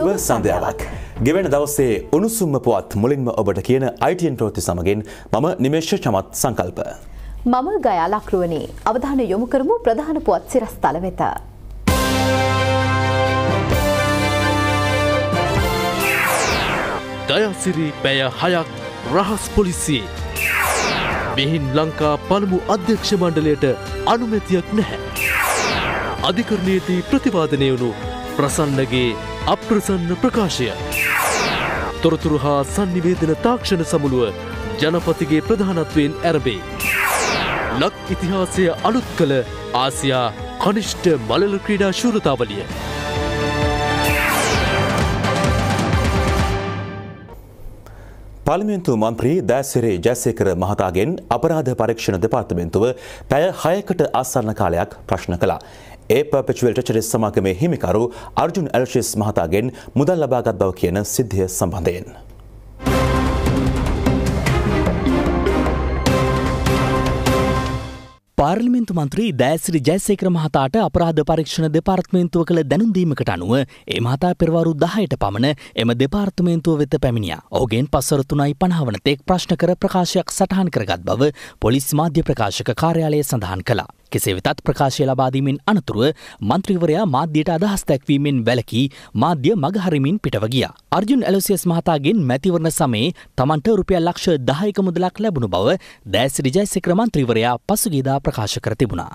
සුභ සන්ධ්‍යාවක්. ගෙවෙන දවසේ උණුසුම්ම පුවත් මුලින්ම ඔබට කියන අයිටයන් ප්‍රෝති සමගින් මම නිමේශ චමත් සංකල්ප. මම ගයා ලක්රුවනි අවධාන යොමු කරමු ප්‍රධාන පුවත් සිරස්ථල වෙත. ගයසිරි පැය හයක් රහස් පොලිසියේ. මෙහින් ලංකා පළමු අධ්‍යක්ෂ මණ්ඩලයට අනුමැතියක් නැහැ. අධිකරණයේදී ප්‍රතිවාදනය වුණු ප්‍රසන්නගේ අප්‍රසන්න ප්‍රකාශය. තොරතුරු හා සංනිවේදන තාක්ෂණ සමුළුව ජනපතිගේ ප්‍රධානත්වයෙන් ඇරබේ. ලක් ඉතිහාසය අලුත් කළ ආසියා කනිෂ්ට මලල ක්‍රීඩා ශූරතාවලිය. පාලිමෙන්තු මන්ත්‍රී දෑස්සිරේ ජැස්සේකර මහතාගෙන් අපරාධ පරීක්ෂණ දෙපාර්තමෙන්තුව පැය හයකට අසන්න කාලයක් ප්‍රශ්න කලා. ඒ පපිචුවල් ටචරිස් සමාගමේ හිමිකරු අර්ජුන් ඇල්ශිස් මහතාගෙන් මුදල් ලබාගත් බව කියන සිද්ධිය සම්බන්ධයෙන්. පාර්ලිමින්තු මන්ත්‍රී දෑසිරි ජයසේකර මහතාට අපරාධ පරීක්ෂණ දෙපාර්ත්මේන්තුව කළ දැනුන්දීමකට අනුව ඒ මහතා පෙරවරු දහයට පමණ එම දෙපාර්තමේන්තුව වෙත පැමිණිය ඕගෙන් පසර තුනයි පණාවනතෙක් ප්‍රශ්න කර ප්‍රකාශයක් සටහන් කරගත් බව පොලිස් මාධ්‍ය ප්‍රකාශක කාර්යාලය සඳහන් කලා. කෙසේ වෙතත් ප්‍රකාශය ලබාදීමෙන් අනතුරුව මන්ත්‍රීවරයා මාධ්‍යයට අදහස් දැක්වීමෙන් වැලකී මාධ්‍ය මගහරිමින් පිටව ගිය. අර්ජුන් ඇලොසියස් මහතාගෙන් මැතිවරණ සමයේ තමන්ට රුපියල් ලක්ෂ දහයක මුදලක් ලැබුණු බව දෑසිරිජයිසික්‍ර මන්ත්‍රීවරයා පසුගේදා ප්‍රකාශ කර තිබුණා.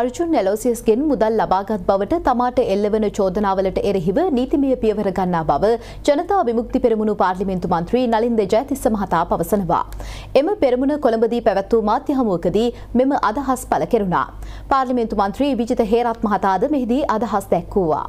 අර්ජුන් නැලෝසියස්ගෙන් මුදල් ලබාගත් බවට තමාට එල්ලවන චෝදනාවලට එරෙහිව නීතිමය පියවර ගන්නා බව ජනතා විමුක්ති පෙරමුණු පාර්ලිමේන්තු මන්ත්‍රී නලින් දෙජයතිස්ස මහතා පවසනවා. එම පෙරමුණ කොළඹදී පැවැත්වූ මාධ්‍ය හමුවකදී මෙම අදහස් පළ කෙරුණා. පාර්ලිමේන්තු මන්ත්‍රී විජිත හේරත් මහතාද මෙහිදී අදහස් දැක්වූවා.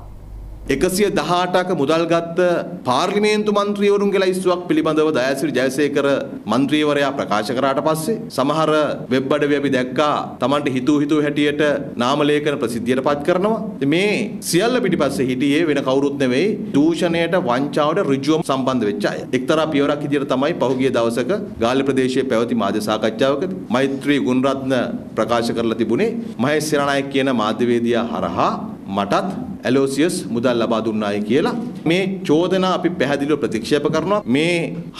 එකසිය දහටක මුදල් ගත්ත පාර්ලිමේන්තු මන්ත්‍රීවරුන්ගේ ලයිස්තුවක් පිළිබඳව දයසිරි ජයසේකර මන්ත්‍රීවරයා ප්‍රකාශ කරාට පස්සේ සමහර වෙබ් අඩවි අපි දැක්කා Tamanට හිතූ හිතූ හැටියට නාමලේඛන ප්‍රසිද්ධියට පත් කරනවා. මේ සියල්ල පිටිපස්සේ හිටියේ වෙන කවුරුත් නෙවෙයි දූෂණයට වංචාවට ඍජුවම සම්බන්ධ වෙච්ච අය. එක්තරා පියවරක් විදියට තමයි පහුගිය දවසක ගාල්ල ප්‍රදේශයේ පැවති මාධ්‍ය සාකච්ඡාවකදී මෛත්‍රී ගුණරත්න ප්‍රකාශ කරලා තිබුණේ මහේස් සිරනායක කියන මාධ්‍යවේදියා හරහා මටත් ඇලෝසියස් මුදල් ලබා දුන්නාය කියලා මේ චෝදනා අපි පැහැදිලිව ප්‍රතික්ෂේප කරනවා මේ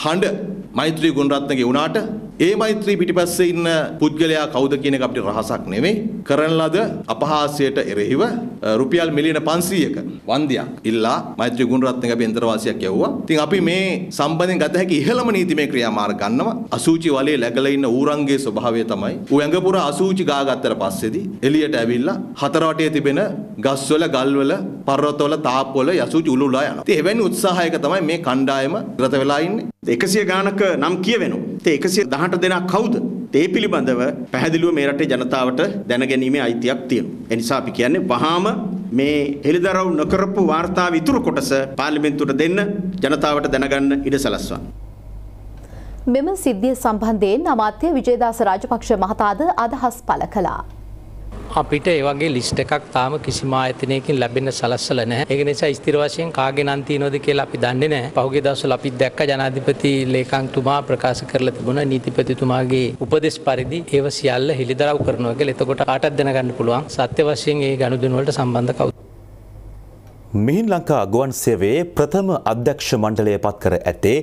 හඬ මෛත්‍රී ගුණරත්නගේ වුණාට ඒ මෛත්‍රී පිටිපස්සේ ඉන්න පුද්ගලයා කවුද කියන එක අපිට රහසක් නෙවෙයි කරන ලද අපහාසයට එරෙහිව රුපියල් මිලියන 500ක වන්දියක් ඉල්ලා මෛත්‍රී ගුණරත්නගේ අපි අන්තර්වාසියක් යවුවා. ඉතින් අපි මේ සම්බන්ධයෙන් ගත හැකි ඉහළම නීතිමය ක්‍රියාමාර්ග ගන්නවා. අසූචි වලේ läගලා ඉන්න ඌරන්ගේ ස්වභාවය තමයි ඌ ඇඟ පුරා අසූචි ගාගත්තට පස්සේදී එළියට ඇවිල්ලා හතර වටේ තිබෙන ගස්වල, ගල්වල, පර්වතවල, තාප්වල යසූචි උලුලා යනවා. ඉතින් එවැනි උත්සාහයක තමයි මේ කණ්ඩායම ගත වෙලා ඉන්නේ. 100 ගානක නම් කියවෙනවා. ඉතින් 118 දෙනා කවුද? ඒ පිළිබඳව පැහැදිලිව මේ රටේ ජනතාවට දැනගැනීමේ අයිතියක් තියෙනවා. ඒ නිසා අපි කියන්නේ වහාම මේ හෙළිදරව් නොකරපු වාර්තාව ඉතුරු කොටස පාර්ලිමේන්තුවට දෙන්න ජනතාවට දැනගන්න ඉඩ සලස්වන්න. මෙම සිද්ධිය සම්බන්ධයෙන් අමාත්‍ය විජේදාස රාජපක්ෂ මහතාද අදහස් පළ කළා. අපිට ඒ වගේ ලිස්ට් එකක් තාම කිසිම ආයතනයකින් ලැබෙන්න සලස්සල නැහැ. ඒක නිසා ස්ථිර වශයෙන් කාගේ නම් තියනවද කියලා අපි දන්නේ නැහැ. පහුගිය දවස්වල අපි දැක්ක ජනාධිපති ලේකම්තුමා ප්‍රකාශ කරලා තිබුණා නීතිපතිතුමාගේ උපදෙස් පරිදි ඒව සියල්ල හෙළිදරව් කරනවා කියලා. එතකොට කාටද දැනගන්න පුළුවන් සත්‍ය වශයෙන් ඒ ගනුදෙනු වලට සම්බන්ධ කවුද මිහින් ලංකා ගුවන් සේවයේ ප්‍රථම අධ්‍යක්ෂ මණ්ඩලය පත් කර ඇත්තේ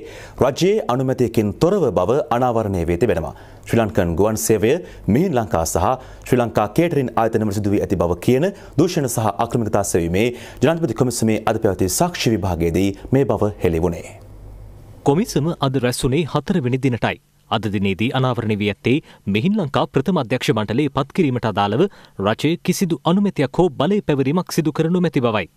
රජයේ අනුමැතියකින් තොරව බව අනාවරණය වී තිබෙනවා. ශ්‍රී ලංකන් ගුවන් සේවය මිහින් ලංකා සහ ශ්‍රී ලංකා කේටරින් ආයතනවල සිදු වී ඇති බව කියන දූෂණ සහ ආක්‍රමිකතා සෙවීමේ ජනාධිපති කොමිසමේ අද පැවති සාක්ෂි විභාගයේදී මේ බව හෙළි වුණේ. කොමිසම අද රැස්වුණේ හතරවෙනි දිනටයි. අද දිනේදී අනාවරණ වී ඇත්තේ මෙහින් ලංකා ප්‍රථම අධ්‍යක්ෂ මණ්ඩලයේ පත්කිරීමට අදාළව රජය කිසිදු අනුමැතියක් හෝ බලය පැවරීමක් සිදු කරනු මැති බවයි.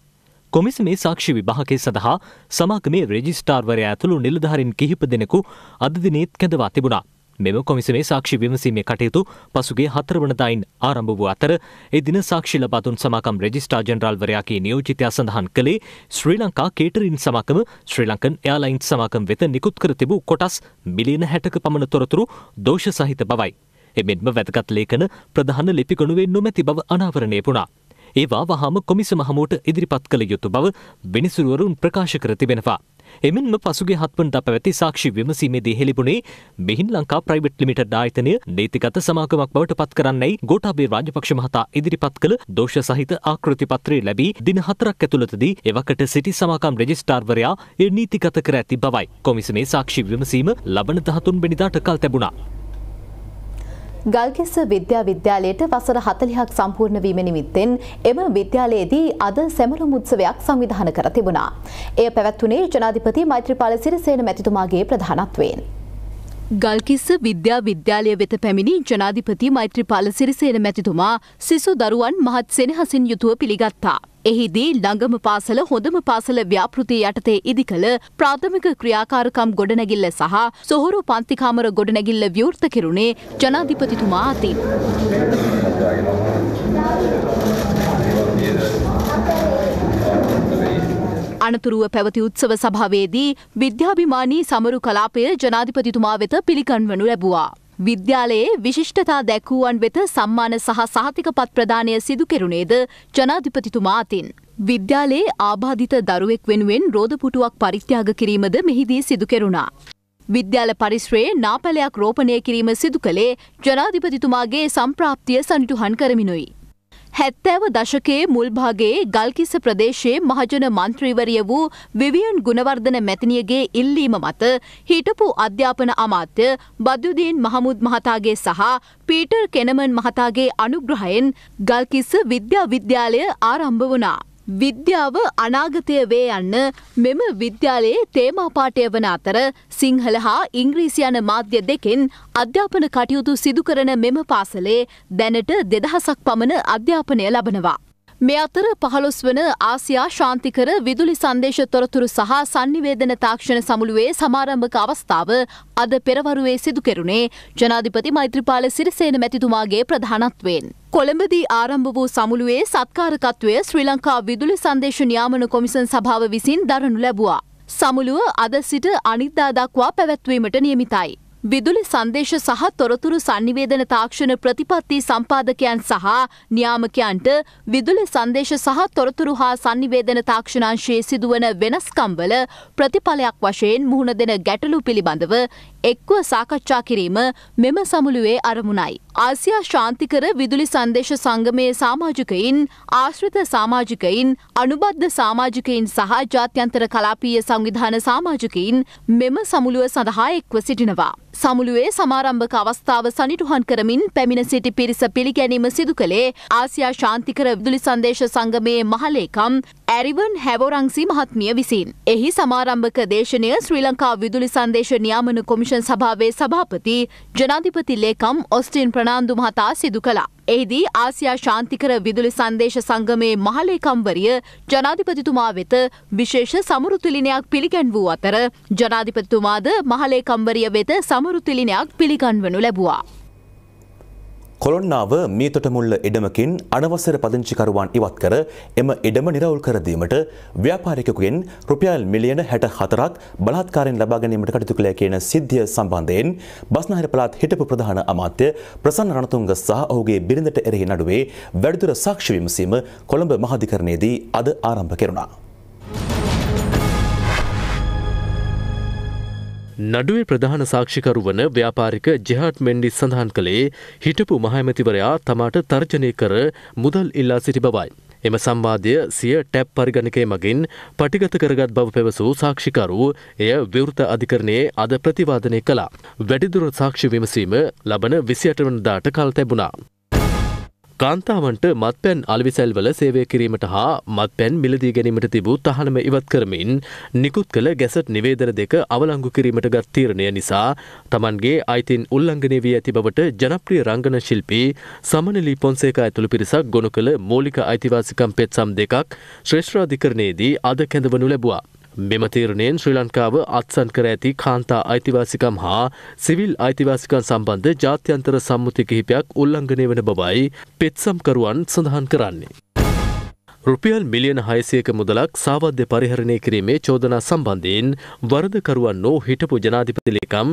කොමිසමේ සාක්ෂි විභාගය සඳහා සමාගමේ රෙජිස්ටාර්වරයා ඇතුළු නිලධාරින් කිහිප දෙනෙකු අද දිනේත් කැඳවා තිබුණා. මෙම කොමිසමේ සාක්ෂි විමසීමේ කටයුතු පසුගේ හතරවනතයින් ආරම්භ වූ අතර එදින සාක්ෂි ලබාතුන් සමාකම් රෙජිස්ටා ජනරල්වරයාගේ නියෝජිතයා සඳහන් කළේ ශ්‍රී ලංකා කේටරින් සමාකම ශ්‍රී ලංකන් එයාලයින් සමාකම් වෙත නිකුත් කර තිබූ කොටස් මිලියන හැටක පමණ තොරතුරු දෝෂ සහිත බවයි. එමෙන්ම වැදගත් ලේඛන ප්‍රධාන ලිපිගොනුවෙන් නොමැති බව අනාවරණය වුණා. ඒවා වහාම කොමිසම හමුවට ඉදිරිපත් කළ යුතු බව විනිසුරුවරුන් ප්‍රකාශ කර තිබෙනවා. එමෙන්ම පසුගේ හත්වනට පැවැති සාක්ෂි විමසීමේදී හෙළිබුණේ මෙහින් ලංකා ප්‍රයිවට් ලිමිටඩ් ආයතනය නීතිගත සමාගමක් බවට පත් කරන්නයි ගෝඨාභය රාජපක්ෂ මහතා ඉදිරිපත් කළ දෝෂ සහිත ආකෘති පත්‍රය ලැබී දින හතරක් ඇතුළතදී එවකට සිටි සමාකම් රෙජිස්ටාර්වරයා ඒ නීතිගත කර ඇති බවයි. කොමිසමේ සාක්ෂි විමසීම ලබන 13 වෙනිදාට කල් තැබුණා. ගල්කිස්ස විද්‍යා විද්‍යාලයට වසර 40ක් සම්පූර්ණ වීම නිමිත්තෙන් එම විද්‍යාලයේදී අද සැමරුම් උත්සවයක් සංවිධානය කර තිබුණා. එය පැවැත්වුණේ ජනාධිපති මෛත්‍රීපාල සිරිසේන මැතිතුමාගේ ප්‍රධානත්වයෙන්. ගල්කිස්ස විද්‍යා විද්‍යාලය වෙත පැමිණි ජනාධිපති මෛත්‍රීපාල සිරිසේන මැතිතුමා සිසු දරුවන් මහත් සෙනහසින් යුතුව පිළිගත්තා. එහිදී ළඟම පාසල හොඳම පාසල ව්‍යාපෘති යටතේ ඉදිකළ ප්‍රාථමික ක්‍රියාකාරකම් ගොඩනැගිල්ල සහ සොහොරු පන්තිකාමර ගොඩනැගිල්ල ව්‍යෘත කෙරුණේ ජනාධිපතිතුමා අතින්. අනතුරුව පැවති උත්සව සභාවේදී විද්‍යාභිමානී සමරු කලාපය ජනාධිපතිතුමා වෙත පිළිගන්වනු ලැබවා. විද්‍යාලයේ විශිෂ්ටතා දැක්වූවන් වෙත සම්මාන සහ සහතික පත් ප්‍රදානය සිදු කෙරුණේද ජනාධිපතිතුමා අතින්. විද්‍යාලයේ ආබාධිත දරුවෙක් වෙනුවෙන් රෝධපුටුවක් පරිත්‍යාග කිරීමද මෙහිදී සිදු කෙරුණා. විද්‍යාල පරිශ්‍රයේ නාපැලයක් රෝපණය කිරීම සිදු කළේ ජනාධිපතිතුමාගේ සම්ප්‍රාප්තිය සනිටුහන් කරමිනුයි. හැත්තෑව දශකයේ මුල්භාගේ ගල්කිස ප්‍රදේශයේ මහජන මන්ත්‍රීවරිය වූ විවියන් ගුණවර්ධන මැතිනියගේ ඉල්ලීම මත හිටපු අධ්‍යාපන අමාත්‍ය බදුදීන් මහමුද් මහතාගේ සහ පීටර් කෙනමන් මහතාගේ අනුග්‍රහයෙන් ගල්කිස්ස විද්‍යා විද්‍යාලය ආරම්භ වනා. විද්‍යාව අනාගතය වේ යන්න මෙම විද්‍යාලයේ තේමාපාටය වන අතර සිංහල හා ඉංග්‍රීසි යන මාධ්‍ය දෙකෙන් අධ්‍යාපන කටයුතු සිදුකරන මෙම පාසලේ දැනට දෙදහසක් පමණ අධ්‍යාපනය ලබනවා. මේ අතර පහළොස් වන ආසියා ශාන්තිකර විදුලි සංදේශ තොරතුරු සහ සංනිවේදන තාක්ෂණ සමුළුවේ සමාරම්භක අවස්ථාව අද පෙරවරුවේ සිදු කෙරුණේ ජනාධිපති මෛත්‍රපාල සිරිසේන මැතිතුමාගේ ප්‍රධානත්වයෙන්. කොළඹදී ආරම්භ වූ සමුළුවේ සත්කාරකත්වය ශ්‍රී ලංකා විදුලි සංදේශ නියාමන කොමිසන් සභාව විසින් දරනු ලැබවා. සමුළුව අද සිට අනිද්දා දක්වා පැවැත්වීමට නියමිතයි. විදුලි සංදේශ සහ තොරතුරු සංනිවේදන තාක්ෂණ ප්‍රතිපත්ති සම්පාදකයන් සහ න්‍යාමකයන්ට විදුලි සංදේශ සහ තොරතුරු හා සංනිවේදන තාක්ෂණංශයේ සිදුවන වෙනස්කම්වල ප්‍රතිඵලයක් වශයෙන් මුහුණ දෙන ගැටලු පිළිබඳව එක්ව සාකච්ඡා කිරීම මෙම සමුළුවේ අරමුණයි. ආසියා ශාන්තිකර විදුලි සංදේශ සංගමයේ සාමාජිකයින් ආශ්‍රිත සාමාජිකයින් අනුබද්ධ සාමාජිකයින් සහ ජාත්‍යන්තර කලාපීය සංවිධාන සාමාජිකයින් මෙම සමුළුව සඳහා එක්ව සිටිනවා. සමුළුවේ සමාරම්භක අවස්ථාව සනිටුහන් කරමින් පැමිණ සිටි පිරිස පිළිගැනීම සිදු කළේ ආසියා ශාන්තිකර විදුලි සංදේශ සංගමයේ මහලේකම් ඇරිවන් හැවෝරංසි මහත්මිය විසින්. එහි සමාරම්භක දේශනය ශ්‍රී ලංකා විදුලි සංදේශ නියාමන කොමිෂන් සභාවේ සභාපති ජනාධිපති ලේකම් ඔස්ටින් ප්‍රනාන්දු මහතා සිදු කළා. එහිදී ආසියා ශාන්තිකර විදුලි සංදේශ සංගමයේ මහලේකම්වරිය ජනාධිපතිතුමා වෙත විශේෂ සමරුතුලිනයක් පිළිගැන් වූ අතර ජනාධිපතිතුමාද මහලේකම්වරිය වෙත සමරුතුලිනයක් පිළිගන්වනු ලැබවා. කොළොන්නාව මේ තොටමුල්ල එඩමකින් අනවසර පදිංචිකරුවන් ඉවත් කර එම එඩම නිරවුල් කරදීමට ව්‍යාපාරිකකුගෙන් රුපියල් මිලියන හැට හතරක් බලාත්කාරෙන් ලබා ගැනීමට කටයුතු කළේ කියන සිද්ධිය සම්බන්ධයෙන් බස්නාහිර පළාත් හිටපු ප්‍රධාන අමාත්‍ය ප්‍රසන්න රණතුංග සහ ඔහුගේ බිරිඳට එරෙහි නඩුවේ වැඩිදුර සාක්ෂි විමසීම කොළඹ මහාධිකරණයේදී අද ආරම්භ කෙරුණා. නඩුවේ ප්‍රධාන සාක්ෂිකරු වන ව්‍යාපාරික ජෙහාට් මෙන්ඩි සඳහන් කළේ හිටපු මහමැතිවරයා තමාට තර්ජනය කර මුදල් ඉල්ලා සිටි බවයි. එම සම්වාදය සිය ටැප් පරිගණකය මගින් පටිගත කරගත් බව පැවසූ සාක්ෂිකරු එය විවෘත අධිකරණයේ අද ප්‍රතිවාදනය කළා. වැඩිදුර සාක්ෂි විමසීම ලබන විසියටවනදාට කල් තැබුණා. කාන්තාවන්ට මත්පැන් අලවිසැල්වල සේවය කිරීමට හා මත්පැන් මිලදී ගැනීමට තිබූ තහනම ඉවත් කරමින් නිකුත් කළ ගැසට් නිවේදන දෙක අවලංගු කිරීමට ගත් තීරණය නිසා තමන්ගේ අයිතින් උල්ලංඝනය වී ඇති බවට ජනප්‍රිය රංගන ශිල්පී සමනලී පොන්සේකා ඇතුළු පිරිසක් ගොනු කළ මූලික අයිතිවාසිකම් පෙත්සම් දෙකක් ශ්‍රේෂ්ඨාධිකරණයේදී අද කැඳවනු ලැබුවා. මෙම තීරණයෙන් ශ්‍රී ලංකාව අත්සන් කර ඇති කාන්තා අයිතිවාසිකම් හා සිවිල් අයිතිවාසිකන් සම්බන්ධ ජාත්‍යන්තර සම්මුති කිහිපයක් උල්ලංඝනය වන බවයි පෙත්සම්කරුවන් සඳහන් කරන්නේ. රුපියල් මිලියන හයසයක මුදලක් සාවද්‍ය පරිහරණය කිරීමේ චෝදනා සම්බන්ධයෙන් වරදකරුවන් වූ හිටපු ජනාධිපතිලේකම්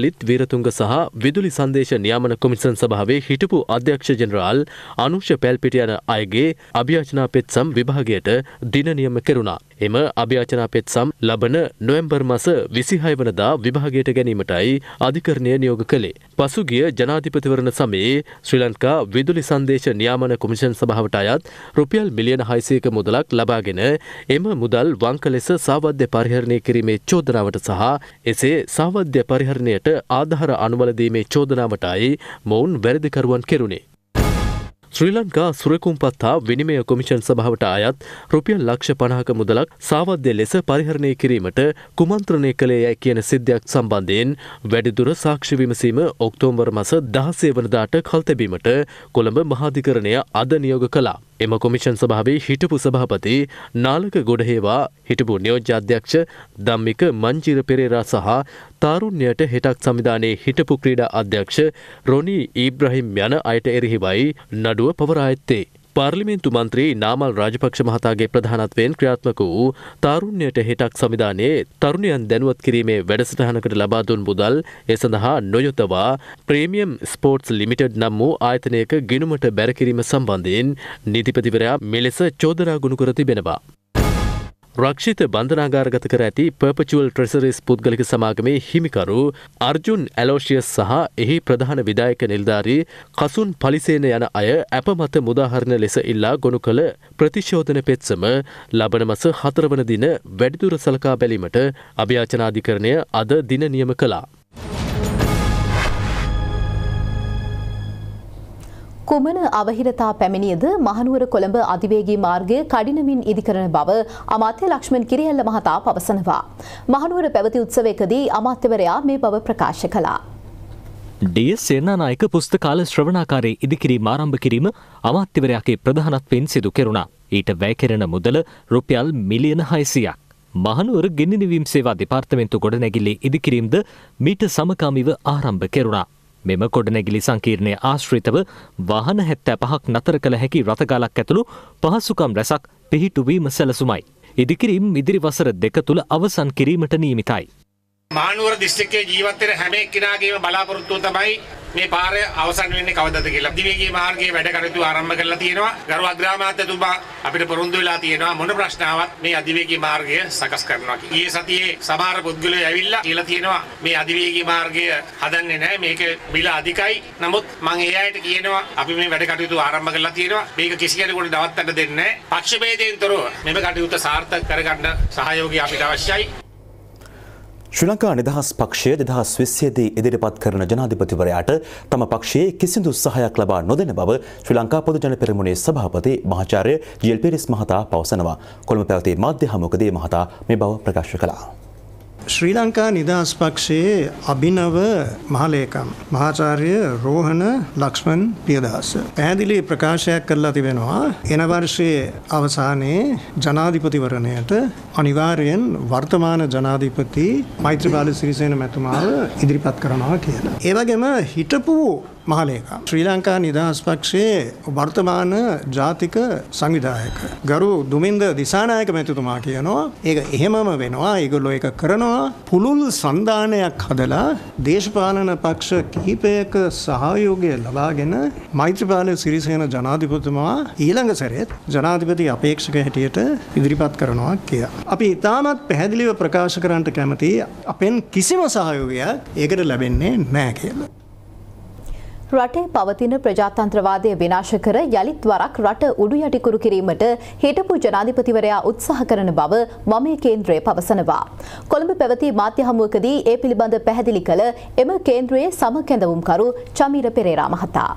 ලලිත් වීරතුංග සහ විදුලි සංදේශ නියාමන කොමිසන් සභාවේ හිටපු අධ්‍යක්ෂ ජනරාල් අනුෂ පැල්පිට යන අයගේ අභ්‍යාචනා පෙත්සම් විභාගයට දින නියම කෙරුණා. එම අභ්‍යාචනා පෙත්සම් ලබන නොවැම්බර් මස විසිහය වනදා විභාගයට ගැනීමටයි අධිකරණය නියෝග කළේ. පසුගිය ජනාධිපතිවරණ සමයේ ශ්‍රී ලංකා විදුලි සංදේශ නියාමන කොමිෂන් සභාවට අයත් රුපියල් මිලියන හයිසයක මුදලක් ලබාගෙන එම මුදල් වංක ලෙස සාවද්‍ය පරිහරණය කිරීමේ චෝදනාවට සහ එසේ සාවද්‍ය පරිහරණයට ආධහර අනුවලදීමේ චෝදනාවටයි මොවුන් වැරදිකරුවන් කෙරුණේ. ශ්‍රී ලංකා සුරකුම්පත්තා විනිමය කොමිෂන් සභාවට අයත් රුපියල් ලක්ෂ පණහක මුදලක් සාවද්‍ය ලෙස පරිහරණය කිරීමට කුමන්ත්‍රණය කළේ යැයි කියන සිද්ධයක් සම්බන්ධයෙන් වැඩිදුර සාක්ෂි විමසීම ඔක්තෝම්බර් මස දහසේ වනදාට කල්තැබීමට කොළඹ මහාධිකරණය අද නියෝග කලා. එම කොමිෂන් සභාවේ හිටපු සභාපති නාලක ගොඩහේවා හිටපු නියෝජ්‍යාධ්‍යක්ෂ දම්මික මංජිර පෙරේරා සහ තාරුණ්‍යයට හෙටක් සමිධානයේ හිටපු ක්‍රීඩා අධ්‍යක්ෂ රොනී ඊබ්‍රහිම් යන අයට එරෙහිවයි නඩුව පවරා ඇත්තේ. පාර්ලිමින්තු මන්ත්‍රී නාමල් රාජපක්ෂ මහතාගේ ප්‍රධානත්වයෙන් ක්‍රියාත්මක වූ තාරුණ්‍යයට හෙටක් සමිධානයේ තරුණයන් දැනුවත් කිරීමේ වැඩසටහනකට ලබාදුන් මුදල් එ සඳහා නොයොතවා ප්‍රේමියම් ස්පෝට්ස් ලිමිටඩ් නම් වූ ආයතනයක ගිනුමට බැරකිරීම සම්බන්ධයෙන් නීතිපතිවරයා මෙලෙස චෝදනා ගුණකර තිබෙනවා. රක්ෂිත බන්ධනාගාරගත කර ඇති පර්පචුවල් ට්‍රෙසරිස් පුද්ගලික සමාගමේ හිමිකරු අර්ජුන් ඇලෝෂියස් සහ එහි ප්‍රධාන විදායක නිල්ධාරී කසුන් පලිසේන යන අය ඇප මත මුදාහරණ ලෙස ඉල්ලා ගොනු කළ ප්‍රතිශෝධන පෙත්සම ලබන මස හතරවන දින වැඩිදුර සලකා බැලීමට අභ්‍යාචනාධිකරණය අද දින නියම කලා. කුමන අවහිරතා පැමිණියද මහනුවර කොළඹ අධිවේගී මාර්ගය කඩිනමින් ඉදිකරන බව අමාත්‍ය ලක්ෂ්මන් කිරියල්ල මහතා පවසනවා. මහනුවර පැවති උත්සවයකදී අමාත්‍යවරයා මේ බව ප්‍රකාශ කළා. ඩිය සේනානායක පුස්තකාල ශ්‍රවණාකාරයේ ඉදිකිරීම ආරම්භ කිරීම අමාත්‍යවරයාගේ ප්‍රධානත්වයෙන් සිදු කෙරුණා. ඊට වැයකෙරෙන මුදල රුපියල් මිලියන හයිසියක්. මහනුවර ගෙන්නනිවීම් සේවා දෙපාර්තමෙන්තු ගොඩනැගිල්ලේ ඉදිකිරීම්ද මීට සමකාමිව ආරම්භ කෙරුණා. මෙම කොඩනැගිලි සංකීර්ණය ආශ්‍රිතව වාහන හැත්තෑ පහක් නතර කළ හැකි රථගාලක් ඇතුළු පහසුකම් රැසක් පිහිටුවීම සැලසුමයි. ඉදිකිරීම් ඉදිරි වසර දෙක තුළ අවසන් කිරීමට නීමිතයි. මහනුවර දිස්ත්‍රික්කයේ ජීවත් වෙන හැම එක්කෙනාගේම බලාපොරොත්තුව තමයි මේ පාරය අවසන් වෙන්නේ කවදද කියලා. දිවිගේ මාර්ගයේ වැඩ කටයුතු ආරම්භ කරලා තියෙනවා. ගරු අග්‍රාමාත්‍යතුමා අපිට පොරොන්දු වෙලා තියෙනවා මොන ප්‍රශ්නාවක් මේ අධිවේගී මාර්ගය සකස් කරනවා කියලා. ඊයේ සතියේ සමහර පුද්ගලයෝ ඇවිල්ලා කියලා තියෙනවා මේ අධිවේගී මාර්ගය හදන්නේ නැහැ. මේක බිල අධිකයි. නමුත් මම ඒ අයට කියනවා අපි මේ වැඩ කටයුතු ආරම්භ කරලා තියෙනවා. මේක කිසි කෙනෙකුට නවත්තන්න දෙන්නේ නැහැ. පක්ෂභේදයෙන් තොරව මෙම කටයුතු සාර්ථක කරගන්න සහයෝගය අපිට අවශ්‍යයි. ශ්‍රී ලංකා නිදහස් පක්ෂය දෙදහස් විස්සේදී ඉදිරිපත් කරන ජනාධිපතිවරයාට තම පක්ෂයේ කිසිදු සහයක් ලබා නොදෙන බව ශ්‍රී ලංකා පොදු ජන පෙරමුණේ සභාපති මහාචාර්ය ජිල් පිරිස් මහතා පවසනවා. කොළඹ පැවති මාධ්‍ය හමුවකදී මහතා මේ බව ප්‍රකාශ කළා. ශ්‍රී ලංකා නිදහස් පක්ෂයේ අභිනව මහලේකම් මහාචාර්ය රෝහණ ලක්ෂ්මන් පියදාස පැහැදිලි ප්‍රකාශයක් කරලා තිබෙනවා එන වර්ෂයේ අවසානයේ ජනාධිපතිවරණයට අනිවාර්යෙන් වර්තමාන ජනාධිපති මෛත්‍රීපාල සිරිසේන මැතිතුමාව ඉදිරිපත් කරනවා කියලා. ඒ වගේම හිටපු මහලේකම්. ශ්‍රී ලංකා නිදහස් පක්ෂයේ වර්තමාන ජාතික සංවිධායක. ගරු දුමින්ද දිසානායක මැතිතුමා කියනවා ඒක එහෙමම වෙනවා ඒගොල්ලෝ ඒක කරනවා පුළුල් සන්ධානයක් හදලා දේශපාලන පක්ෂ කිහිපයක සහයෝගය ලබාගෙන මෛත්‍රපාල සිරිසේන ජනාධිපතිතුමා ඊළඟ සැරේත් ජනාධිපති අපේක්ෂක හැටියට ඉදිරිපත් කරනවා කිය. අපි ඉතාමත් පැහැදිලිව ප්‍රකාශ කරන්නට කැමති අපෙන් කිසිම සහයෝගයක් ඒකට ලැබෙන්නේ නෑ කියලා. රටේ පවතින ප්‍රජාතන්ත්‍රවාදය විනාශ කර යළිත් වරක් රට උඩු යටිකුරු කිරීමට හිටපු ජනාධිපතිවරයා උත්සාහ කරන බව මමේ කේන්ද්‍රය පවසනවා. කොළඹ පැවති මාධ්‍ය හමුවකදී ඒ පිළිබඳ පැහැදිලි කළ එම කේන්ද්‍රයේ සම කැඳවුම්කරු චමීර පෙරේරා මහතා.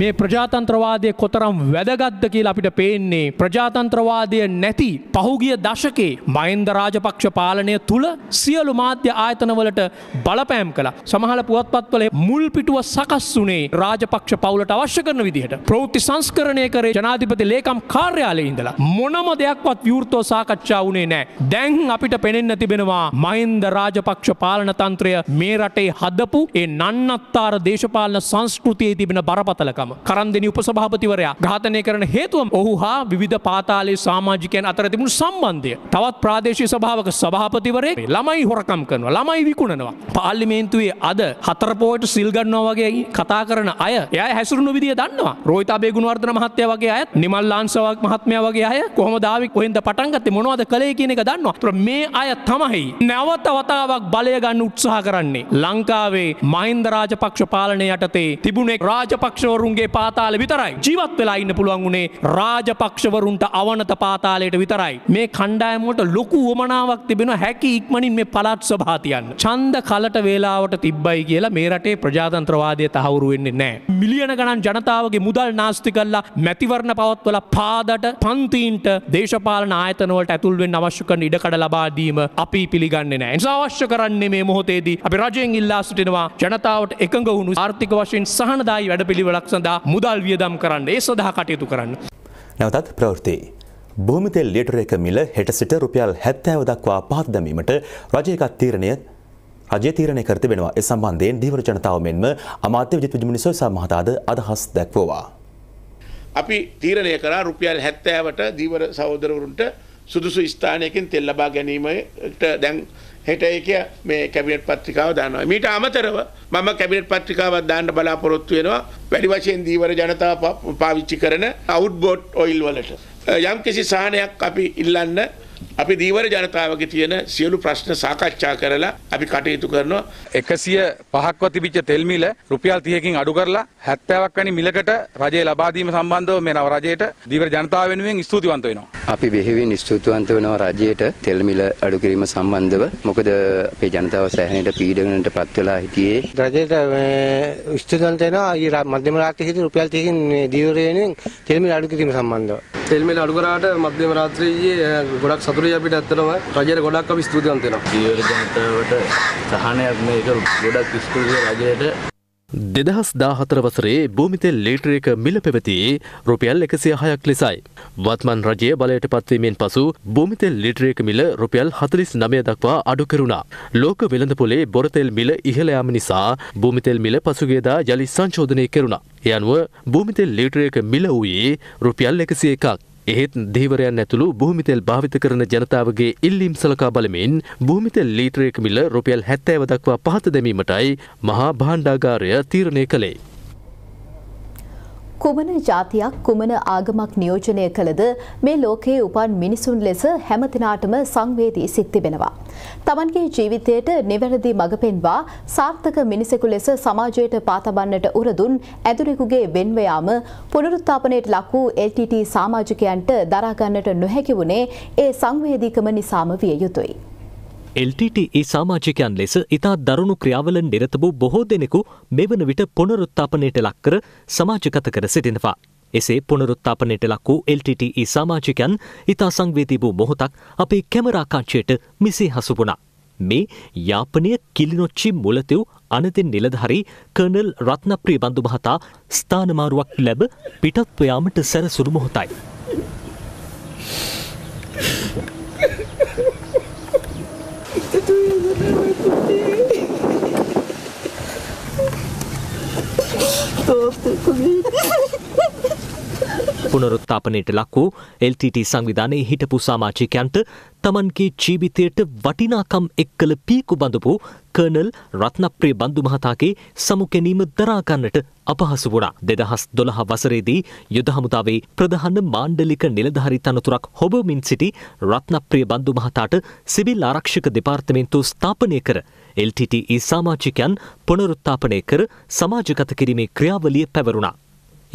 මේ ප්‍රජාතන්ත්‍රවාදය කොතරම් වැදගත්ද කියලා අපිට පේන්නේ ප්‍රජාතන්ත්‍රවාදය නැති පහුගිය දශකේ මහින්ද රාජපක්ෂ පාලනය තුල සියලු මාධ්‍ය ආයතනවලට බලපෑම් කළා. සමහර පුවත්පත්වල මුල් පිටුව සකස් වුණේ රාජපක්ෂ පවුලට අවශ්‍ය කරන විදිහට. ප්‍රවෘත්ති සංස්කරණය කරේ ජනාධිපති ලේකම් කාර්යාලයේ ඉඳලා. මොනම දෙයක්වත් විවෘතව සාකච්ඡා වුණේ නැහැ. දැන් අපිට පෙනෙන්න තිබෙනවා මහින්ද රාජපක්ෂ පාලන තන්ත්‍රය මේ රටේ හදපු ඒ නන්නත්තර දේශපාලන සංස්කෘතියේ තිබෙන බරපතලකම හිමිකම කරන්දනි උපසභාපතිවරයා ඝාතනය කරන හේතුවම ඔහු හා විධ පාතාලයේ සාමාජිකයන් අතර තිබුණු සම්බන්ධය තවත් ප්‍රාදේශී සභාවක සභාපතිවරේ ළමයි හොරකම් කරනවා ළමයි විකුණනවා පාර්ලිමේන්තුවේ අද හතර පොයට සිල් ගන්නවා වගේ කතා කරන අය එයා හැසිරුණු විදිය දන්නවා රෝහිත අබේගුණවර්ධන මහත්තයා වගේ අය නිමල් ලාංසාවක් මහත්මයා වගේ අය කොහොමද ආවේ කොහෙන්ද පටන් ගත්තේ මොනවද කළේ කියන එක දන්නවා ඒතර මේ අය තමයි නැවත වතාවක් බලය ගන්න උත්සාහ කරන්නේ ලංකාවේ මහින්ද රාජපක්ෂ පාලනය යටතේ තිබුණේ රාජපක්ෂවරුන් මිනිසුන්ගේ පාතාල විතරයි ජීවත් වෙලා ඉන්න පුළුවන් වුණේ රාජපක්ෂවරුන්ට අවනත පාතාලයට විතරයි මේ කණ්ඩායමුවට ලොකු වමනාවක් තිබෙන හැකි ඉක්මනින් මේ පළාත් සභා තියන්න ඡන්ද කලට වේලාවට තිබ්බයි කියලා මේ රටේ ප්‍රජාතන්ත්‍රවාදය තහවුරු වෙන්නේ නැහැ මිලියන ගණන් ජනතාවගේ මුදල් නාස්ති කරලා මැතිවරණ පවත්වලා පාදට පන්තීන්ට දේශපාලන ආයතනවලට ඇතුල් වෙන්න අවශ්‍ය කරන ඉඩකඩ ලබා දීම අපි පිළිගන්නේ නැහැ. නිසා අවශ්‍ය කරන්නේ මේ මොහොතේදී අපි රජයෙන් ඉල්ලා සිටිනවා ජනතාවට එකඟ වුණු ආර්ථික වශයෙන් සහනදායි වැඩපිළිවෙලක් සඳහා සඳහා මුදල් වියදම් කරන්න ඒ සඳහා කටයුතු කරන්න. නැවතත් ප්‍රවෘත්ති. භූමිතෙල් ලිටර එක මිල හෙට සිට රුපියල් හැත්තෑව දක්වා පහත් දැමීමට රජයකත් තීරණය රජය තීරණය කර තිබෙනවා ඒ සම්බන්ධයෙන් ධීවර ජනතාව මෙන්ම අමාත්‍ය විජිත් විජිමුනිසෝ සහ මහතාද අදහස් දැක්වුවා. අපි තීරණය කරා රුපියල් 70ට දීවර සහෝදරවරුන්ට සුදුසු ස්ථානයකින් තෙල් ලබා ගැනීමට දැන් හෙට ඒක මේ කැබිනට් පත්‍රිකාව දානවා. මීට අමතරව මම කැබිනට් පත්‍රිකාවක් දාන්න බලාපොරොත්තු වෙනවා. වැඩි වශයෙන් දීවර ජනතාව පාවිච්චි කරන අවුට්බෝඩ් ඔයිල් වලට. යම් කිසි සහනයක් අපි ඉල්ලන්න අපි දීවර ජනතාවගේ තියෙන සියලු ප්‍රශ්න සාකච්ඡා කරලා අපි කටයුතු කරනවා. 105ක්ව තිබිච්ච තෙල් මිල රුපියල් 30කින් අඩු කරලා 70ක් වැනි මිලකට රජය ලබා දීම සම්බන්ධව මේ නව රජයට දීවර ජනතාව වෙනුවෙන් ස්තුතිවන්ත වෙනවා. අපි බෙහෙවින් ස්තුතිවන්ත වෙනවා රජයට තෙල් මිල අඩු කිරීම සම්බන්ධව. මොකද අපේ ජනතාව සෑහෙනට පීඩනකට පත් වෙලා හිටියේ. රජයට ස්තුතිවන්ත වෙනවා මධ්‍යම රාත්‍රියේදී රුපියල් 30කින් දීවර වෙනුවෙන් තෙල් මිල අඩු කිරීම සම්බන්ධව. තෙල්මෙල අඩු කරාට මධ්‍යම රාත්‍රියේ ගොඩක් සතුටුයි අපිට ඇත්තටම රජයට ගොඩක් අපි ස්තුතිවන්ත වෙනවා. ජීවර ජනතාවට සහනයක් මේක ගොඩක් ස්තුතියි රජයට. දෙදහස් දාහතර වසරේ භූමිතෙල් ලීටරයක මිල පෙවතියේ රුපියල් එකසිය හයක් ලෙසයි. වත්මන් රජය බලයට පත්වීමෙන් පසු භූමිතෙල් ලිටරයක මිල රුපියල් හතලිස් නමය දක්වා අඩු කරුණා. ලෝක වෙළඳපොලේ බොරතෙල් මිල ඉහළයාම නිසා භූමිතෙල් මිල පසුගේදා යළි සංශෝධනය කරුණා. එයනුව භූමිතෙල් ලීටරයක මිල වූයේ රුපියල් එකසිය එකක්. එහෙත් දීවරයන් ඇතුළු භූමිතෙල් භාවිත කරන ජනතාවගේ ඉල්ලීම් සලකා බලමින් භූමිතෙල් ලීටරයක මිල රුපියල් හැත්තෑව දක්වා පහත දැමීමටයි මහා භාණ්ඩාගාරය තීරණය කළේ. කුමන ජාතියක් කුමන ආගමක් නියෝජනය කළද මේ ලෝකයේ උපන් මිනිසුන් ලෙස හැමතිනාටම සංවේදී සිත් තිබෙනවා. තමන්ගේ ජීවිතයට නිවැරදි මඟ පෙන්වා සාර්ථක මිනිසෙකු ලෙස සමාජයට පාතබන්නට උරදුන් ඇදුරෙකුගේ වෙන්වයාම පුනරුත්ථාපනයට ලක් වූ LTT සාමාජිකයන්ට දරාගන්නට නොහැකි වුණේ ඒ සංවේදීකම නිසාම විය යුතුයි. එල්ටටE සාමාජිකයන් ලෙස ඉතා දරුණු ක්‍රියාවල නිරත වූ බොහෝ දෙනෙකු මෙවන විට පොනරුත්තාපනයට ලක්කර සමාජගත කර සිටිනවා. එසේ පොනරුත්තාපනයට ලක් වූ එල්ටටE සාමාජිකයන් ඉතා සංවේදී වූ මොහොතක් අපේ කැමරාකාංචයට මිසේ හසුපුුණා. මේ යාපනය කිලිනොච්චි මුලතව් අනතින් නිලධහරි කනල් රත්නප්‍රී බඳු මහතා ස්ථානමාරුවක් ලැබ පිටත්වයාමට සැරසුරු මොහොතයි. පුනරුත්තාපනයට ලක් වූ LTT සංවිධානයේ හිටපු සාමාජිකයන්ට තමන්ගේ ජීවිතයට වටිනාකම් එක්කල පීකු බඳපු කර්නල් රත්නප්‍රිය බන්දු මහතාගේ සමුකැනීම දරාගන්නට අපහසු වුණා. දෙදහස් දොළහ වසරේදී යුද හමුදාවේ ප්‍රධාන මාණ්ඩලික නිලධාරි තනතුරක් හොබමින් සිටි රත්නප්‍රිය බන්දු මහතාට සිවිල් ආරක්ෂක දෙපාර්තමේන්තුව ස්ථාපනය කර එල්ටිටE සාමාජිකයන් පුනරුත්තාපනය කර සමාජගත කිරීමේ ක්‍රියාවලිය පැවරුණා.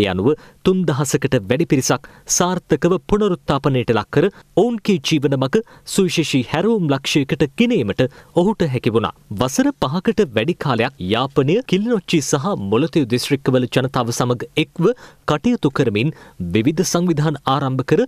ඒ අනුව තුන් දහසකට වැඩි පිරිසක් සාර්ථකව පුනරුත්තාපනයට ලක්කර ඔවුන්ගේ ජීවන මග සුවිශේෂී හැරවුම් ලක්ෂයකට ගෙනීමට ඔහුට හැකිවුණා. වසර පහකට වැඩි කාලයක් යාපනය කිල්නොච්චි සහ මොලතයු දිස්ත්‍රික්කවල ජනතාව සමඟ එක්ව කටයුතු කරමින් විවිධ සංවිධාන ආරම්භ කර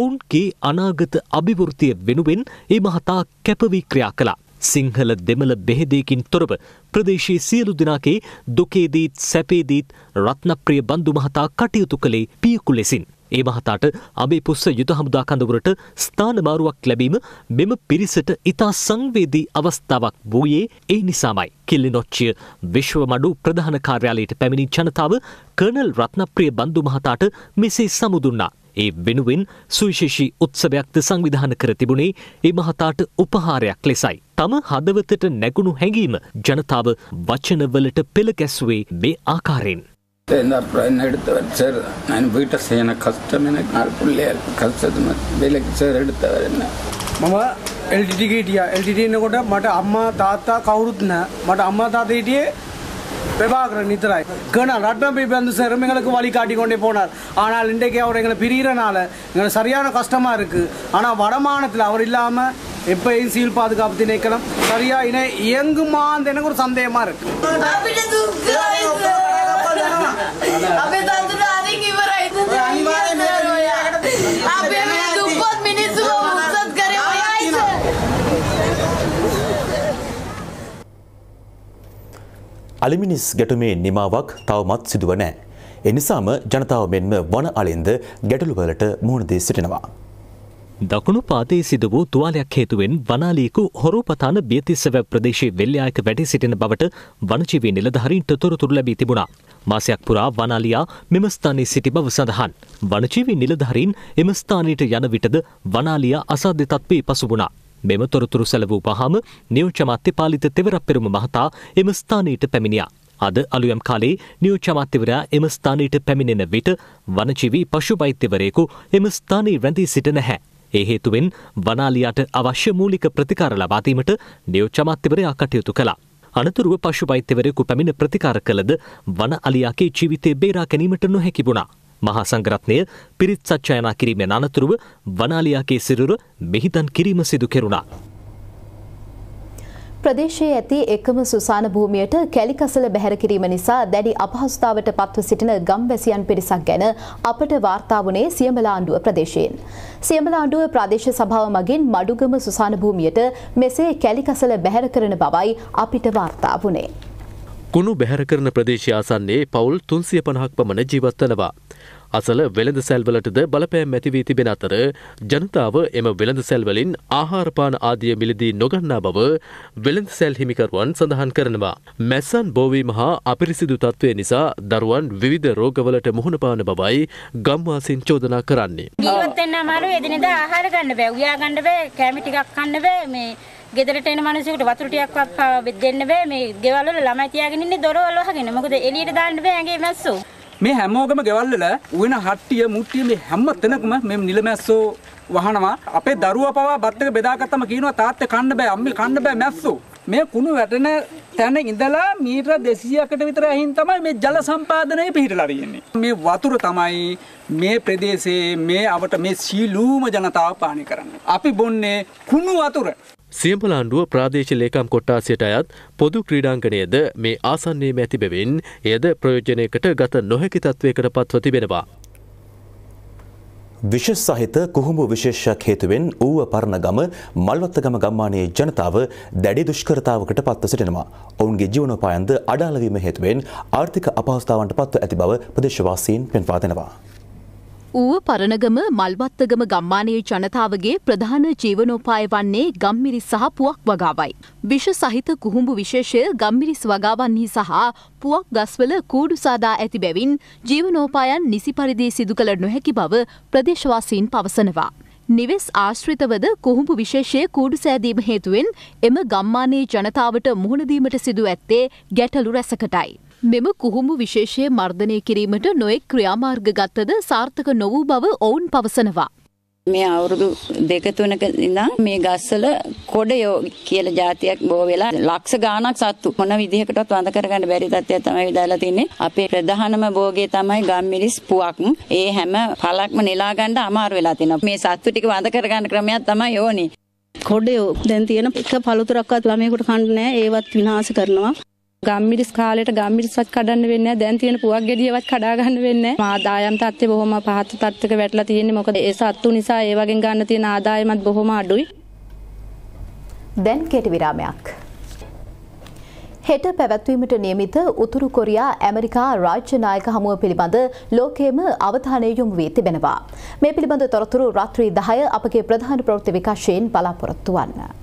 ඔවුන්ගේ අනාගත අභිවෘතිය වෙනුවෙන් ඒ මහතා කැපවී ක්‍රියා කලා. සිංහල දෙමළ බෙහෙදයකින් තොරව ප්‍රදේශයේ සියලු දෙනාගේ දුකේදීත් සැපේදීත් රත්නප්‍රිය බන්දු මහතා කටයුතු කළේ පියකු ලෙසින්. ඒ මහතාට අබේ පුස්ස යුද හමුදා කඳවුරට ස්ථානමාරුවක් ලැබීම මෙම පිරිසට ඉතා සංවේදී අවස්ථාවක් වූයේ ඒ නිසාමයි. කිල්ලි නොච්චිය විශ්ව මඩු ප්‍රධාන කාර්යාලයට පැමිණි ජනතාව කර්නල් රත්නප්‍රිය බන්දු මහතාට මෙසේ සමුදුන්නා. ඒ වෙනුවෙන් සුවිශේෂී උත්සවයක්ද සංවිධාන කර තිබුණේ ඒ මහතාට උපහාරයක් ලෙසයි. තම හදවතට නැගුණු හැඟීම ජනතාව වචනවලට පෙළගැස්වේ මේ ආකාරයෙන්. என்ன அப்புறம் என்ன எடுத்தவர் சார் நான் வீட்டை செய்ய எனக்கு கஷ்டம் எனக்கு நாலு பிள்ளையா கஷ்டத்து வேலைக்கு சார் எடுத்தவர் என்ன මම එල්ටිටි හිටියා එල්ටිටි එනකොට මට අම්මා තාත්තා කවුරුත් නැහැ මට අම්මා තාත්තා හිටියේ பிரபாகரன் நித்ராய் கேர்னல் ரட்னபி வந்து சேரும் வழி காட்டி கொண்டே போனார் ஆனால் இன்றைக்கு அவர் எங்களை பிரிகிறனால எங்களுக்கு சரியான கஷ்டமாக இருக்குது ஆனால் வடமானத்தில் அவர் இல்லாமல் எப்பயும் சீல் பாதுகாப்பு திணைக்களம் சரியா இணை இயங்குமான்னு எனக்கு ஒரு சந்தேகமாக இருக்குது අලිමිනිස් ගැටුමේ නිමාවක් තවමත් සිදුව නෑ. එනිසාම ජනතාව මෙන්ම වන අලින්ද ගැටලුවලට මුහුණදී සිටිනවා. දකුණු පාදයේ සිද වූ තුවාලයක් හේතුවෙන් වනාලීකු හොරෝපතාන බියතිස්සව ප්‍රදේශයේ වෙල්්‍යයක වැඩි සිටින බවට වනජීවී නිලධහරින්ට තොරතුරු ලැබී තිබුණා. මාසයක් පුරා වනාලියා මෙමස්ථානයේ සිටි බව සඳහන්. වනජීවී නිලධහරින් එමස්ථානයට යන විටද වනාලියා අසාධ්‍ය තත්වේ පසුබුණා. මෙම තොරතුරු සැලවූ පහම නියෝජ්‍ය මත්‍යපාලිත තෙවරප්පෙරුම මහතා එම ස්ථානයට පැමිණියා. අද අලුයම් කාලේ නියෝජ්‍ය මත්‍යවරයා එම ස්ථානයට පැමිණෙන විට වනජීවී පශු වෛද්‍යවරයෙකු එම ස්ථානයේ රැඳී සිට නැහැ. ඒ හේතුවෙන් වනාලියට අවශ්‍ය මූලික ප්‍රතිකාර ලබා දීමට නියෝජ්‍ය මත්‍යවරයා කටයුතු කළා. අනතුරුව පශු වෛද්‍යවරයෙකු පැමිණ ප්‍රතිකාර කළද වන අලියාගේ ජීවිතය බේරා ගැනීමට නොහැකි වුණා. මහා සංගරත්නය පිරිත් සච්ඡායනා කිරීමෙන් අනතුරුව වනාලියාගේ සිරුර මෙහිතන් කිරීම සිදු කෙරුණා. ප්‍රදේශයේ ඇති එකම සුසාන භූමියට කැලිකසල බැහැර කිරීම නිසා දැඩි අපහසුතාවට පත්ව සිටින ගම්වැසියන් පිරිසක් ගැන අපට වාර්තා වුණේ සියඹලාණ්ඩුව ප්‍රදේශයෙන්. සියඹලාණ්ඩුව ප්‍රදේශ සභාව මගින් මඩුගම සුසාන භූමියට මෙසේ කැලිකසල බැහැර කරන බවයි අපිට වාර්තා වුණේ. කුණු බැහැර කරන ප්‍රදේශ ආසන්නයේ පවුල් 350ක් පමණ ජීවත් වෙනවා. අසල වෙළඳ සැල්වලටද බලපෑම් ඇතිවී තිබෙන අතර ජනතාව එම වෙළඳ සැල්වලින් ආහාරපාන ආදිය මිලදී නොගන්නා බව වෙළඳ සැල් හිමිකරුවන් සඳහන් කරනවා. මැස්සන් බෝවීම හා අපිරිසිදු තත්ත්වය නිසා දරුවන් විවිධ රෝගවලට මුහුණපාන බවයි ගම්වාසින් චෝදනා කරන්නේ. ජීවත්වෙන්න අමාරු එදිනෙදා ආහාර ගන්න බෑ උයා ගන්න බෑ කෑම ටිකක් කන්න බෑ මේ ගෙදරට එන මිනිසෙකුට වතුර ටිකක්වත් දෙන්න බෑ මේ ගෙවල් වල ළමයි තියාගෙන ඉන්නේ දොරවල් වහගෙන මොකද එළියට දාන්න බෑ ඇඟේ මැස්සෝ මේ හැමෝගම ගෙවල්වල උයන හට්ටිය මුට්ටිය මේ හැම තැනකම මේ නිලමැස්සෝ වහනවා අපේ දරුවා පවා බත් එක බෙදාගත්තම කියනවා තාත්තේ කන්න බෑ අම්මේ කන්න බෑ මැස්සෝ මේ කුණු වැටෙන තැන ඉඳලා මීටර 200කට විතර ඇහින් තමයි මේ ජල සම්පාදනය පිහිටලා තියෙන්නේ. මේ වතුර තමයි මේ ප්‍රදේශයේ මේ අවට මේ සීලූම ජනතාව පානය කරන්නේ. අපි බොන්නේ කුණු වතුර. සියඹලාණ්ඩුව ප්‍රාදේශ ලේකම් කොට්ටාසයට අයත් පොදු ක්‍රීඩාංගණයද මේ ආසන්නයේ ඇති බැවින් එයද ප්‍රයෝජනයකට ගත නොහැකි තත්ත්වයකට පත්ව තිබෙනවා. විශ සහිත කුහුඹු විශේෂයක් හේතුවෙන් ඌව පරණගම මල්වත්තගම ගම්මානයේ ජනතාව දැඩි දුෂ්කරතාවකට පත්ව සිටිනවා. ඔවුන්ගේ ජීවනෝපායන්ද අඩාලවීම හේතුවෙන් ආර්ථික අපහසුතාවන්ට පත්ව ඇති බව ප්‍රදේශවාසීන් පෙන්වා දෙනවා. ඌව පරණගම මල්වත්තගම ගම්මානයේ ජනතාවගේ ප්‍රධාන ජීවනෝපාය වන්නේ ගම්මිරිස් සහ පුවක් වගාවයි. විෂ සහිත කුහුඹු විශේෂය ගම්මිරිස් වගාවන්හි සහ පුවක් ගස්වල කූඩු සාදා ඇති බැවින් ජීවනෝපායන් නිසි පරිදි සිදු කළ නොහැකි බව ප්‍රදේශවාසීන් පවසනවා. නිවෙස් ආශ්‍රිතවද කොහුඹු විශේෂය කූඩු සෑදීම හේතුවෙන් එම ගම්මානයේ ජනතාවට මුහුණදීමට සිදු ඇත්තේ ගැටලු රැසකටයි. මෙම කුහුඹු විශේෂය මර්ධනය කිරීමට නොයෙක් ක්‍රියාමාර්ග ගත්තද සාර්ථක නොවූ බව ඔවුන් පවසනවා. මේ අවුරුදු දෙක තුනක ඉඳන් මේ ගස්වල කොඩයෝ කියලා જાතියක් බෝ වෙලා ලක්ෂ ගාණක් සත්තු මොන විදිහකටවත් වඳ කරගන්න බැරි තත්ත්වයක් තමයි විදාලා තින්නේ. අපේ ප්‍රධානම භෝගේ තමයි ගම්මිරිස් පුවක්. ඒ හැම පළක්ම නෙලා ගන්න අමාරු වෙලා තිනවා. මේ සත්තු ටික වඳ කරගන්න ක්‍රමයක් තමයි ඕනේ. කොඩයෝ දැන් තියෙන එක පළතුරක්වත් ළමයෙකුට කන්න නෑ ඒවත් විනාශ කරනවා. ගම්මිරිස් කාලයට ගම්මිරිසත් කඩන්න වෙන්නේ දැන් තියෙන පුවක් ගෙඩියවත් කඩා ගන්න වෙන්නේ ආදායම් තත්ත්වය බොහොම පහත් තත්ත්වයක වැටලා තියෙන්නේ මොකද ඒ සත්තු නිසා ඒ වගේ ගන්න තියෙන ආදායමත් බොහොම අඩුයි දැන් කෙටි විරාමයක් හෙට පැවැත්වීමට නියමිත උතුරු කොරියා ඇමරිකා රාජ්‍ය නායක හමුව පිළිබඳ ලෝකයේම අවධානය යොමු වී තිබෙනවා. මේ පිළිබඳ තොරතුරු රාත්‍රී 10 අපගේ ප්‍රධාන ප්‍රවෘත්ති විකාශයෙන් බලාපොරොත්තු වන්න.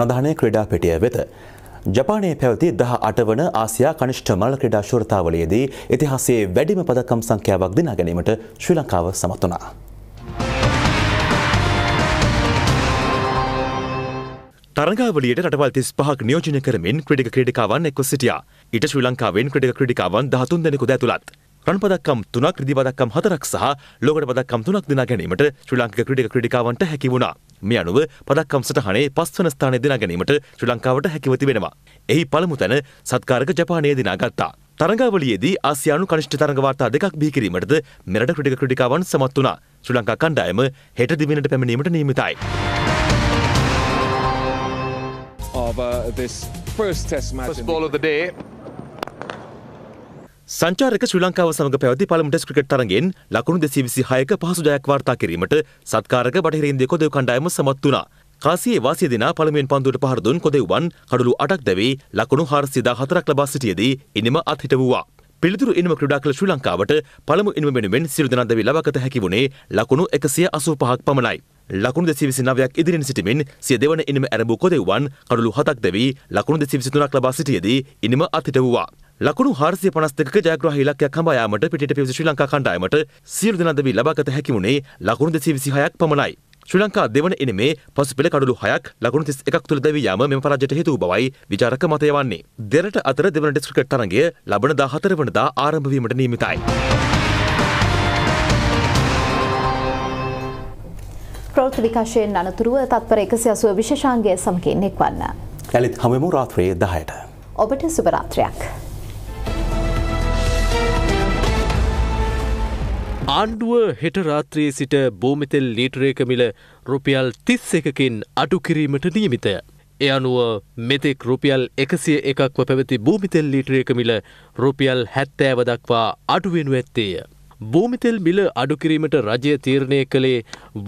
අනවධානයේ ක්‍රීඩා පෙටිය වෙත ජපානයේ පැවති දහ අටවන ආසියා කනිෂ්ඨ මල්ල ක්‍රඩා ශෘතාවලයේදී ඉතිහාසේ වැඩිම පදකම් සංඛ්‍යාවක් දිනා ගැනීමට ශ්‍රී ලංකාව සමත් වනා. තරගාවලියට රටවල් තිස් පහක් නියෝජනය කරමින් ක්‍රඩික ක්‍රඩිකාවන් එක්ව සිටියා. ඉට ශ්‍රී ලංකාවෙන් ක්‍රඩික ක්‍රඩිකාවන් දහතුන් දෙනෙකු ඇතුළත්. රන් පදක්කම් තුනක් රිදි පදක්කම් හතරක් සහ ලෝකට පදක්කම් තුනක් දෙනා ගැනීමට ශ්‍රී ලාංකික ක්‍රීඩක ක්‍රීඩිකාවන්ට හැකි වුණා. මේ අනුව පදක්කම් සටහනේ පස්වන ස්ථානය දිනා ගැනීමට ශ්‍රී ලංකාවට හැකිව තිබෙනවා. එහි පළමු තැන සත්කාරක ජපානය දිනාගත්තා. තරඟාවලියේදී ආසියානු කනිෂ්ඨ තරඟ වාර්තා දෙකක් බිහි කිරීමටද මෙරට ක්‍රීඩක ක්‍රීඩිකාවන් සමත් වුණා. ශ්‍රී ලංකා කණ්ඩායම හෙට දිවිනට පැමිණීමට නියමිතයි. Of uh, this first test match. First ball of the day. සංචාරක ශ්‍රී ලංකාව සමඟ පැවති පළමු ටෙස්ට් ක්‍රිකට් තරඟයෙන් ලකුණු 226ක පහසු ජයක් වාර්තා කිරීමට සත්කාරක බටහිර ඉන්දිය කොදෙව් කණ්ඩායම සමත් වුණා. කාසියේ වාසිය දිනා පළමුවෙන් පන්දුවට පහර දුන් කොදෙව්වන් කඩලු 8ක් දැවී ලකුණු 414ක් ලබා සිටියේදී ඉනිම අත්හිට වූවා. පිළිතුරු ඉනිම ක්‍රීඩා කළ ශ්‍රී ලංකාවට පළමු ඉනිම වෙනුවෙන් සියලු දෙනා දැවී ලබාගත හැකි වුණේ ලකුණු 185ක් පමණයි. ලකුණු දෙසිවිසි නවයක් ඉදිරින් සිටිමින් සිය දෙවන ඉනිම ඇරඹූ කොදෙව්වන් කඩලු හතක් දැවී ලකුණු දෙසිවිසි තුනක් ලබා සිටියේදී ඉනිම අත්හිට වූවා. ලකුණු හාරසිය පනස් දෙක ජයග්‍රහ ඉලක්කයක් හඹයාමට පිට පිවිසි ශ්‍රී ලංකා කණ්ඩායමට සියලු දෙනදවී ලබාගත හැකිවුණේ ලකුණු දෙසී විසි හයක් පමණයි. ශ්‍රී ලංකා දෙවන එනිමේ පසු පෙළ කඩළු හයක් ලකුණු තිස් එකක් තුළ දැවී යාම මෙම පරාජයට හේතු බවයි විචාරක මතය වන්නේ. දෙරට අතර දෙවන ටෙස්ට් ක්‍රිකට් තරඟය ලබන 14 වනදා ආරම්භ වීමට නියමිතයි. ප්‍රවෘත්ති විකාශයෙන් අනතුරුව තත්පර 180 විශේෂාංගය සමගින් එක්වන්න. ඇලිත් හැමෝම රාත්‍රියේ 10ට. ඔබට සුබ රාත්‍රියක්. ආණ්ඩුව හෙට රාත්‍රයේ සිට බෝමිතෙල් ලීටරේක මිල රුපියල් තිස් එකකින් අඩු කිරීමට නියමිතය. එ අනුව මෙතෙක් රුපියල් එකසිය එකක්ව පැවති භූමිතෙල් ලීටරේක මිල රුපියල් හැත්තෑව දක්වා අඩුවෙනු ඇත්තේය. භූමිතෙල් මිල අඩුකිරීමට රජය තීරණය කළේ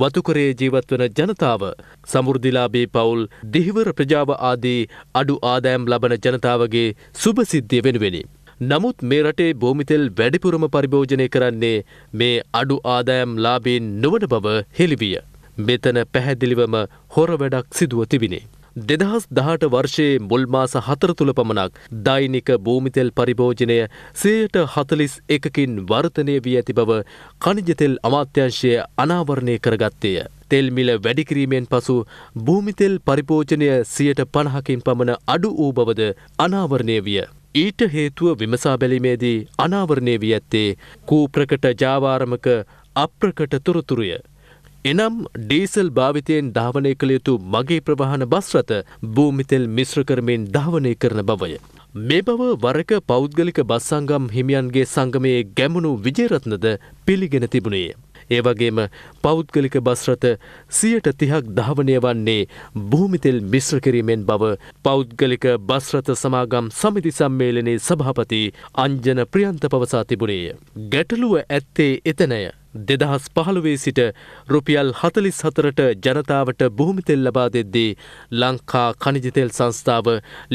වතුකරේ ජීවත්වන ජනතාව සමුෘදිලාබේ පවුල් දිහිවර ප්‍රජාව ආදී අඩු ආදෑම් ලබන ජනතාවගේ සුභසිද්ධිය වෙනුවෙනි. නමුත් මේ රටේ බෝමිතෙල් වැඩිපුරම පරිභෝජනය කරන්නේ මේ අඩු ආදායම් ලාබීන් නොවන බව හෙළිවිය. මෙතන පැහැදිලිවම හොර වැඩක් සිදුව තිබිණේ. දෙදහස් දහට වර්ෂයේ මුල්මාස හතර තුළ පමණක් දෛනික භූමිතෙල් පරිභෝජනය සයට හතලිස් එකකින් වර්තනය වී ඇති බව කනිජතෙල් අමාත්‍යංශය අනාවරණය කරගත්තය. තෙල්මිල වැඩිකිරීමෙන් පසු භූමිතෙල් පරිභෝජනය සියට පණහකින් පමණ අඩු වූ බවද අනාවරණය විය. ඊට හේතුව විමසා බැලීමේදී අනාවරණය වී ඇත්තේ කූප්‍රකට ජාවාරමක අප්‍රකට තොරතුරුය. එනම් ඩීසල් භාවිතයෙන් ධාවනය කළ යුතු මගේ ප්‍රවාහන බස්රත භූමිතෙල් මිශ්‍ර කරමින් ධාවනය කරන බවය. මේ බව වරක පෞද්ගලික බස්සංගම් හිමියන්ගේ සංගමයේ ගැමුණු විජේරත්නද පිළිගෙන තිබුණේ. ඒවගේම පෞද්ගලික බස්රථ සියට තිහක් ධාවනය වන්නේ භූමිතෙල් මිශ්‍රකිරීමෙන් බව පෞද්ගලික බස්රථ සමාගම් සමිති සම්මේලනයේ සභාපති අංජන ප්‍රියන්ත පවසා තිබුණේය. ගැටලුව ඇත්තේ එතනය. දෙදහස් පහළුවේ සිට රුපියල් හතලිස් හතරට ජනතාවට බොහමිතෙල් ලබා දෙද්දී ලංකා කනිජිතෙල් සංස්ථාව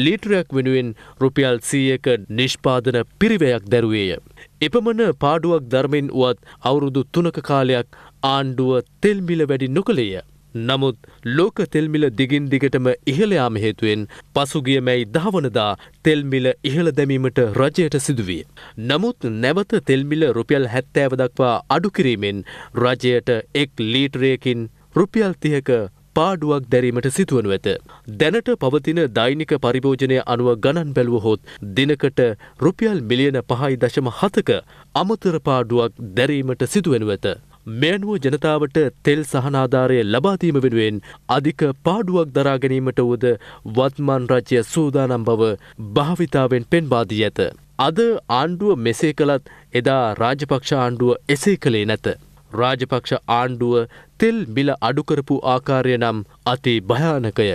ලීටරයක් වෙනුවෙන් රුපියල් සීයක නිෂ්පාදන පිරිවයක් දැරුවේය. එපමන පාඩුවක් ධර්මෙන් වුවත් අවුරුදු තුනක කාලයක් ආණ්ඩුව තෙල්මිල වැඩි නොකළේය. නමුත් ලෝක තෙල්මිල දිගින් දිගටම ඉහළයාම හේතුවෙන් පසුගිය මැයි දහවනදා තෙල්මිල ඉහළ දැමීමට රජයට සිදුවිය. නමුත් නැවත තෙල්මිල රුපියල් හැත්තෑව දක්වා අඩුකිරීමෙන් රජයට එක් ලීටරයකින් රුපියල් තියක පාඩුවක් දැරීමට සිතුවනු ඇත. දැනට පවතින දෛනික පරිභෝජනය අනුව ගණන් බැලුවහොත් දිනකට රුපියල් මිලියන පහයි දශම හතක අමතර පාඩුවක් දැරීමට සිදුවනු ඇත. මෙයනුව ජනතාවට තෙල් සහනාධාරය ලබාදීම වෙනුවෙන් අධික පාඩුවක් දරාගැනීමට වුවද වත්මන් රජ්‍යය සූදානම් බව භාවිතාවෙන් පෙන්වාදී ඇත. අද ආණ්ඩුව මෙසේ කළත් එදා රාජපක්ෂ ආණ්ඩුව එසේ කළේ නැත. රාජපක්ෂ ආණ්ඩුව තෙල් බිල අඩුකරපු ආකාරය නම් අති භයානකය.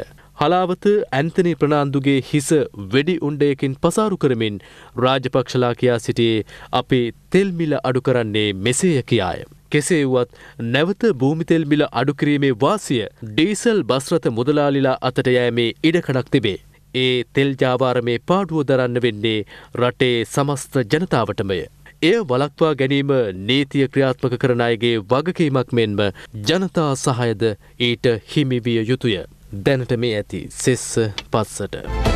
හලාවත ඇන්තනි ප්‍රනාන්දුගේ හිස වෙඩි උන්ඩයකින් පසාරු කරමින් රාජපක්ෂලා කියා සිටියේ අපේ තෙල්මිල අඩු කරන්නේ මෙසේය කියාය. කෙසේ වුවත් නැවත භූමිතෙල් මිල අඩුකිරීමේ වාසිය ඩීසල් බස්රථ මුදලාලිලා අතට යෑමේ ඉඩකඩක් තිබේ. ඒ තෙල්ජාවාරමේ පාඩුව දරන්න වෙන්නේ රටේ සමස්ත ජනතාවටමය. එය වලක්වා ගැනීම නීතිය ක්‍රියාත්මක කරන අයගේ වගකීමක් මෙන්ම ජනතා සහයද ඊට හිමිවිය යුතුය. දැනට මේ ඇති සෙස්ස පස්සට.